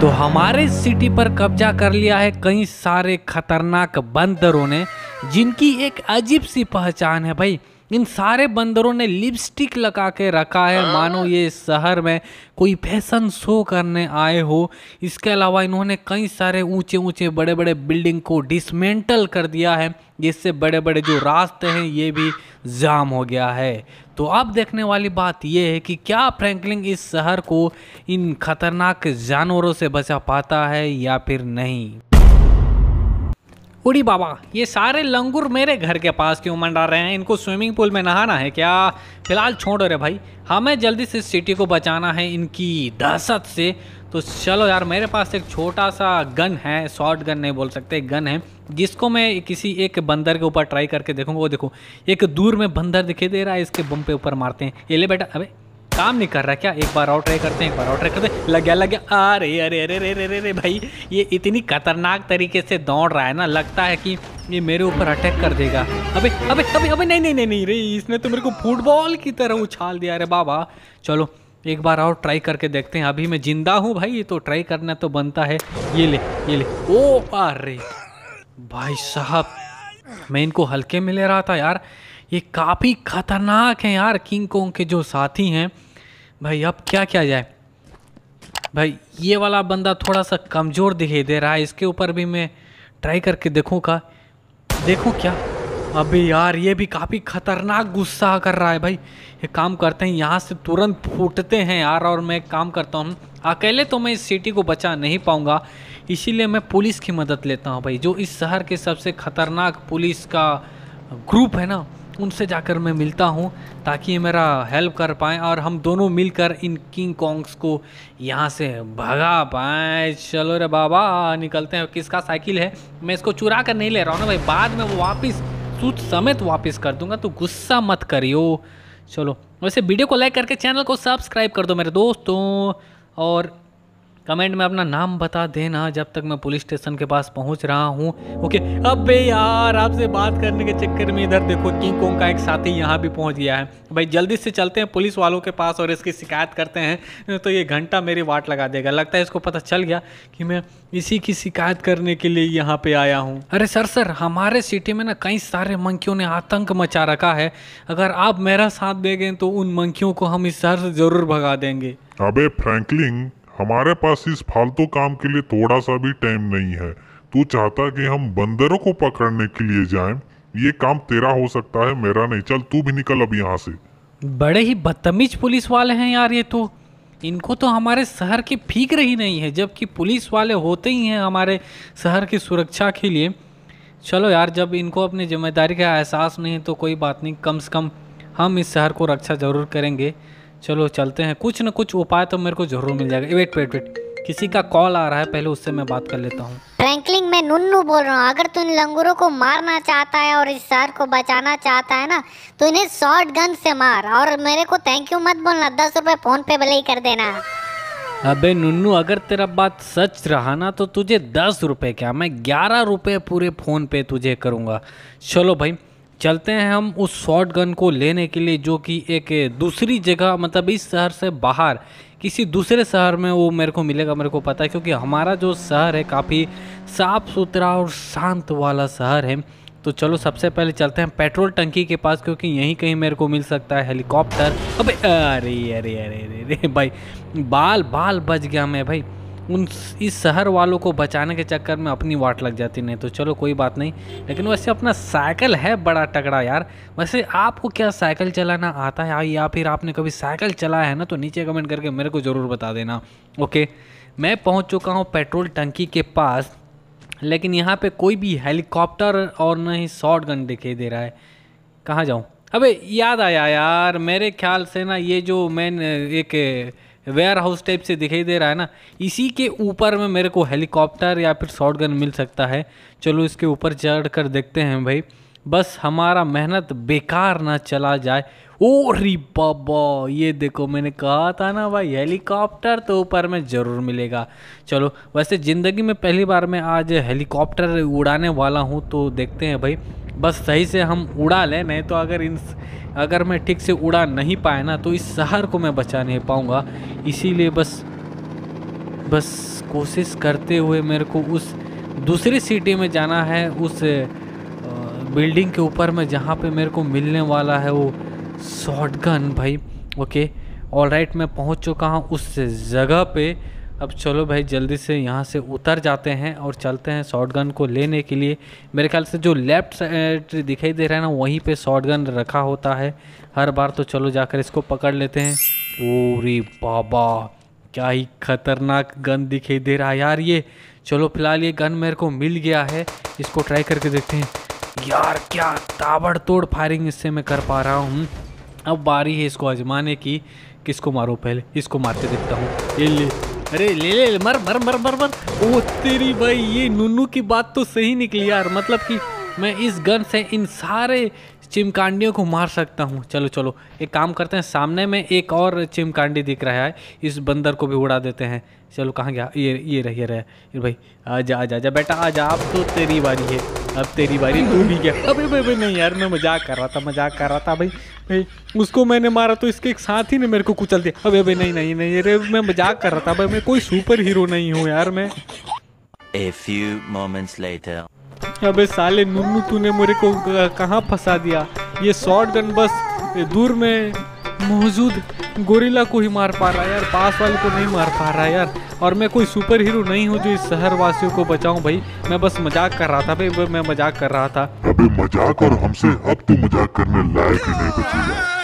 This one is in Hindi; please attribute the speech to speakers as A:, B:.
A: तो हमारे सिटी पर कब्जा कर लिया है कई सारे खतरनाक बंदरों ने जिनकी एक अजीब सी पहचान है भाई इन सारे बंदरों ने लिपस्टिक लगा के रखा है हाँ। मानो ये शहर में कोई फैशन शो करने आए हो इसके अलावा इन्होंने कई सारे ऊंचे ऊंचे बड़े बड़े बिल्डिंग को डिसमेंटल कर दिया है जिससे बड़े बड़े जो रास्ते हैं ये भी जाम हो गया है तो अब देखने वाली बात यह है कि क्या फ्रैंकलिन इस शहर को इन खतरनाक जानवरों से बचा पाता है या फिर नहीं उड़ी बाबा ये सारे लंगूर मेरे घर के पास क्यों मंडा रहे हैं इनको स्विमिंग पूल में नहाना है क्या फिलहाल छोड़ रहे भाई हमें जल्दी से सिटी को बचाना है इनकी दहशत से तो चलो यार मेरे पास एक छोटा सा गन है शॉर्ट गन नहीं बोल सकते गन है जिसको मैं किसी एक बंदर के ऊपर ट्राई करके देखूंगा वो देखो एक दूर में बंदर दिखे दे रहा है इसके बम पे ऊपर मारते हैं ये ले बेटा अबे काम नहीं कर रहा क्या एक बार और ट्राई करते हैं एक बार और ट्राई करते हैं लग गया लग गया अरे अरे अरे अरे अरे अरे भाई ये इतनी खतरनाक तरीके से दौड़ रहा है ना लगता है कि ये मेरे ऊपर अटैक कर देगा अबे अबे अबे अबे नहीं नहीं नहीं नहीं रे इसने तो मेरे को फुटबॉल की तरह उछाल दिया अरे बाबा चलो एक बार और ट्राई करके देखते हैं अभी मैं जिंदा हूँ भाई ये तो ट्राई करना तो बनता है ये ले ये ले ओ अरे भाई साहब मैं इनको हल्के में ले रहा था यार ये काफ़ी खतरनाक हैं यार किंग कोंग के जो साथी हैं भाई अब क्या क्या जाए भाई ये वाला बंदा थोड़ा सा कमज़ोर दिखाई दे रहा है इसके ऊपर भी मैं ट्राई करके देखूँ का देखूँ क्या अभी यार ये भी काफ़ी ख़तरनाक गुस्सा कर रहा है भाई ये काम करते हैं यहाँ से तुरंत फूटते हैं यार और मैं काम करता हूँ अकेले तो मैं इस सिटी को बचा नहीं पाऊँगा इसीलिए मैं पुलिस की मदद लेता हूँ भाई जो इस शहर के सबसे ख़तरनाक पुलिस का ग्रुप है ना उनसे जाकर मैं मिलता हूँ ताकि ये मेरा हेल्प कर पाएँ और हम दोनों मिलकर इन किंग कॉन्ग्स को यहाँ से भगा पाएँ चलो रे बाबा निकलते हैं किसका साइकिल है मैं इसको चुरा कर नहीं ले रहा हूँ ना भाई बाद में वो वापस सूच समेत वापस कर दूंगा तो गुस्सा मत करियो चलो वैसे वीडियो को लाइक करके चैनल को सब्सक्राइब कर दो मेरे दोस्तों और कमेंट में अपना नाम बता देना जब तक मैं पुलिस स्टेशन के पास पहुंच रहा हूं ओके अब यार आपसे बात करने के चक्कर में इधर देखो किंग कोंग का एक साथी यहाँ भी पहुंच गया है भाई जल्दी से चलते हैं पुलिस वालों के पास और इसकी शिकायत करते हैं तो ये घंटा मेरी वाट लगा देगा लगता है इसको पता चल गया कि मैं इसी की शिकायत करने के लिए यहाँ पे आया हूँ अरे सर सर हमारे सिटी में ना कई सारे मंकियों ने आतंक मचा रखा है अगर आप मेरा साथ गए तो उन मंकियों को हम इस शहर से जरूर भगा देंगे अबे फ्रैंकलिन हमारे पास इस फालतू काम के लिए थोड़ा सा भी टाइम नहीं है तू चाहता कि हम बंदरों को पकड़ने के लिए जाएं ये काम तेरा हो सकता है मेरा नहीं चल तू भी निकल अब यहाँ से बड़े ही बदतमीज पुलिस वाले हैं यार ये तो इनको तो हमारे शहर की फिक्र ही नहीं है जबकि पुलिस वाले होते ही हैं हमारे शहर की सुरक्षा के लिए चलो यार जब इनको अपनी जिम्मेदारी का एहसास नहीं है तो कोई बात नहीं कम से कम हम इस शहर को रक्षा ज़रूर करेंगे चलो चलते हैं कुछ ना कुछ उपाय तो मेरे को जरूर मिल जाएगा वेट वेट वेट किसी का कॉल आ रहा है पहले उससे मैं बात कर लेता हूँ फ्रैंकलिन मैं नुन्नू बोल रहा हूँ अगर तू इन लंगूरों को मारना चाहता है और इस शहर को बचाना चाहता है ना तो इन्हें शॉर्ट गन से मार और मेरे को थैंक यू मत बोलना दस रुपये फ़ोन पे भले ही कर देना अबे नुन्नू अगर तेरा बात सच रहा ना तो तुझे दस रुपये क्या मैं ग्यारह रुपये पूरे फ़ोन पे तुझे करूँगा चलो भाई चलते हैं हम उस शॉर्ट गन को लेने के लिए जो कि एक दूसरी जगह मतलब इस शहर से बाहर किसी दूसरे शहर में वो मेरे को मिलेगा मेरे को पता है क्योंकि हमारा जो शहर है काफ़ी साफ़ सुथरा और शांत वाला शहर है तो चलो सबसे पहले चलते हैं पेट्रोल टंकी के पास क्योंकि यहीं कहीं मेरे को मिल सकता है हेलीकॉप्टर अबे अरे अरे अरे अरे, अरे भाई बाल बाल बच गया मैं भाई उन इस शहर वालों को बचाने के चक्कर में अपनी वाट लग जाती नहीं तो चलो कोई बात नहीं लेकिन वैसे अपना साइकिल है बड़ा तगड़ा यार वैसे आपको क्या साइकिल चलाना आता है या फिर आपने कभी साइकिल चलाया है ना तो नीचे कमेंट करके मेरे को ज़रूर बता देना ओके मैं पहुँच चुका हूँ पेट्रोल टंकी के पास लेकिन यहाँ पर कोई भी हेलीकॉप्टर और न ही शॉर्ट गन दिखाई दे रहा है कहाँ जाऊँ अबे याद आया यार मेरे ख्याल से ना ये जो मैंने एक वेयर हाउस टाइप से दिखाई दे रहा है ना इसी के ऊपर में मेरे को हेलीकॉप्टर या फिर गन मिल सकता है चलो इसके ऊपर चढ़ कर देखते हैं भाई बस हमारा मेहनत बेकार ना चला जाए ओ री बाबा ये देखो मैंने कहा था ना भाई हेलीकॉप्टर तो ऊपर में ज़रूर मिलेगा चलो वैसे ज़िंदगी में पहली बार मैं आज हेलीकॉप्टर उड़ाने वाला हूँ तो देखते हैं भाई बस सही से हम उड़ा लें नहीं तो अगर इन अगर मैं ठीक से उड़ा नहीं पाया ना तो इस शहर को मैं बचा नहीं पाऊँगा इसीलिए बस बस कोशिश करते हुए मेरे को उस दूसरी सिटी में जाना है उस बिल्डिंग के ऊपर में जहाँ पे मेरे को मिलने वाला है वो शॉटगन भाई ओके ऑल राइट मैं पहुँच चुका हूँ उस जगह पे अब चलो भाई जल्दी से यहाँ से उतर जाते हैं और चलते हैं गन को लेने के लिए मेरे ख्याल से जो लेफ्ट साइड दिखाई दे रहा है ना वहीं पे गन रखा होता है हर बार तो चलो जाकर इसको पकड़ लेते हैं ओ रे बाबा क्या ही खतरनाक गन दिखाई दे रहा है यार ये चलो फिलहाल ये गन मेरे को मिल गया है इसको ट्राई करके देखते हैं यार क्या ताबड़तोड़ फायरिंग इससे मैं कर पा रहा हूँ अब बारी है इसको आजमाने की किसको मारो पहले इसको मारते देखता हूँ ये ले अरे ले ले मर मर मर मर मर ओ तेरी भाई ये नुनू की बात तो सही निकली यार मतलब कि मैं इस गन से इन सारे चिमकांडियों को मार सकता हूँ चलो चलो एक काम करते हैं सामने में एक और चिमकांडी दिख रहा है इस बंदर को भी उड़ा देते हैं चलो कहाँ गया ये ये रहिए रहे भाई आ जा आ जा बेटा आ जा अब तो तेरी बारी है अब तेरी बारी तू भी गया अभी भाई नहीं यार मैं मजाक कर रहा था मजाक कर रहा था भाई उसको मैंने मारा तो इसके एक साथ ही ने मेरे को कुचल दिया अबे अबे नहीं नहीं नहीं अरे मैं मजाक कर रहा था भाई मैं कोई सुपर हीरो नहीं हूँ यार मैं A few moments later. अबे साले नुनू तूने मेरे को कहाँ फंसा दिया ये शॉर्ट गन बस दूर में मौजूद गोरिल्ला को ही मार पा रहा है यार पास वाले को नहीं मार पा रहा है यार और मैं कोई सुपर हीरो नहीं हूँ जो इस शहर वासियों को बचाऊं भाई मैं बस मजाक कर रहा था भाई मैं मजाक कर रहा था अबे मजाक और हमसे अब तो मजाक करने लायक ही नहीं बचेगा